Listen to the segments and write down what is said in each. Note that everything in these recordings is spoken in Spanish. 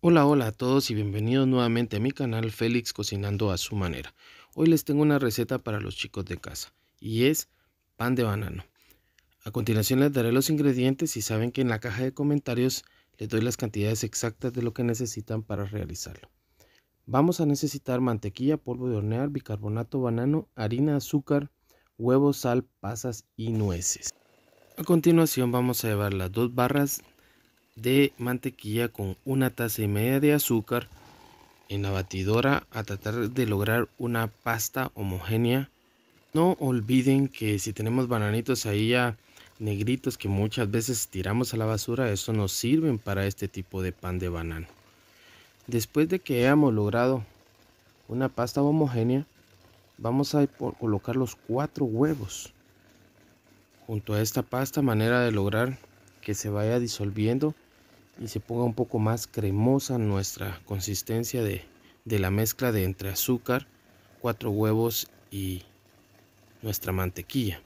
Hola, hola a todos y bienvenidos nuevamente a mi canal Félix Cocinando a su manera. Hoy les tengo una receta para los chicos de casa y es pan de banano. A continuación les daré los ingredientes y saben que en la caja de comentarios les doy las cantidades exactas de lo que necesitan para realizarlo. Vamos a necesitar mantequilla, polvo de hornear, bicarbonato, banano, harina, azúcar, huevo, sal, pasas y nueces. A continuación vamos a llevar las dos barras de mantequilla con una taza y media de azúcar en la batidora a tratar de lograr una pasta homogénea. No olviden que si tenemos bananitos ahí ya negritos que muchas veces tiramos a la basura, eso nos sirven para este tipo de pan de banano. Después de que hayamos logrado una pasta homogénea, vamos a colocar los cuatro huevos junto a esta pasta manera de lograr que se vaya disolviendo y se ponga un poco más cremosa nuestra consistencia de, la mezcla de entre azúcar, cuatro huevos y nuestra mantequilla.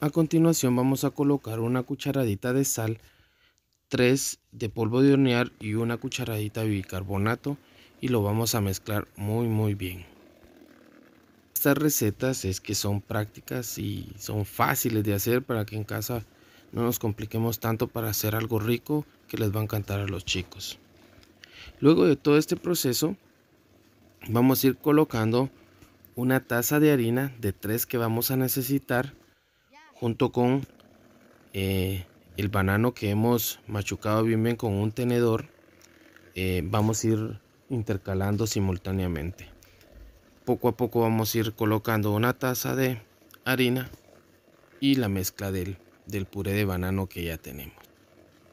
A continuación vamos a colocar una cucharadita de sal, 3 de polvo de hornear y una cucharadita de bicarbonato y lo vamos a mezclar muy muy bien. Estas recetas es que son prácticas y son fáciles de hacer para que en casa no nos compliquemos tanto para hacer algo rico que les va a encantar a los chicos. Luego de todo este proceso, vamos a ir colocando una taza de harina de tres que vamos a necesitar junto con eh, el banano que hemos machucado bien bien con un tenedor. Eh, vamos a ir intercalando simultáneamente. Poco a poco vamos a ir colocando una taza de harina y la mezcla del del puré de banano que ya tenemos.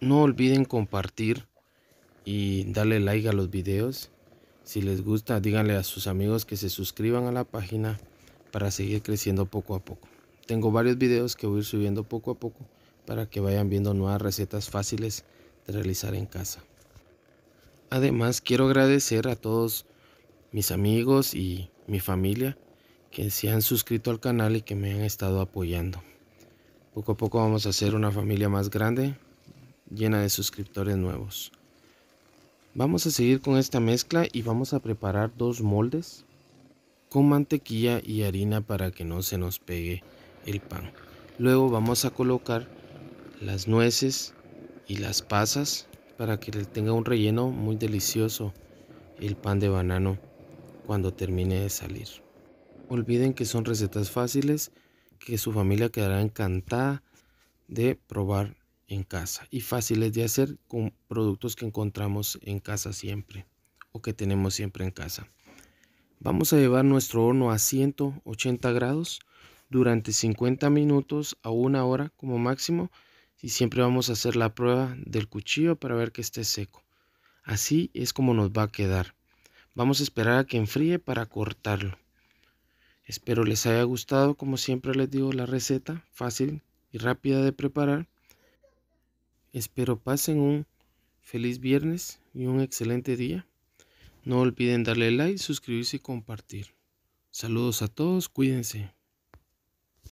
No olviden compartir y darle like a los videos. Si les gusta, díganle a sus amigos que se suscriban a la página para seguir creciendo poco a poco. Tengo varios videos que voy a ir subiendo poco a poco para que vayan viendo nuevas recetas fáciles de realizar en casa. Además, quiero agradecer a todos mis amigos y mi familia que se han suscrito al canal y que me han estado apoyando. Poco a poco vamos a hacer una familia más grande, llena de suscriptores nuevos. Vamos a seguir con esta mezcla y vamos a preparar dos moldes con mantequilla y harina para que no se nos pegue el pan. Luego vamos a colocar las nueces y las pasas para que tenga un relleno muy delicioso el pan de banano cuando termine de salir. Olviden que son recetas fáciles que su familia quedará encantada de probar en casa y fáciles de hacer con productos que encontramos en casa siempre o que tenemos siempre en casa. Vamos a llevar nuestro horno a 180 grados durante 50 minutos a una hora como máximo y siempre vamos a hacer la prueba del cuchillo para ver que esté seco. Así es como nos va a quedar. Vamos a esperar a que enfríe para cortarlo. Espero les haya gustado, como siempre les digo, la receta fácil y rápida de preparar. Espero pasen un feliz viernes y un excelente día. No olviden darle like, suscribirse y compartir. Saludos a todos, cuídense.